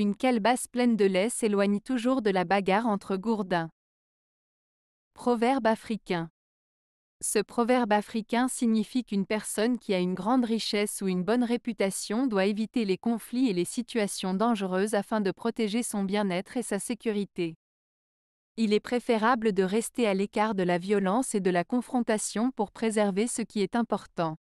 Une calebasse pleine de lait s'éloigne toujours de la bagarre entre gourdins. Proverbe africain. Ce proverbe africain signifie qu'une personne qui a une grande richesse ou une bonne réputation doit éviter les conflits et les situations dangereuses afin de protéger son bien-être et sa sécurité. Il est préférable de rester à l'écart de la violence et de la confrontation pour préserver ce qui est important.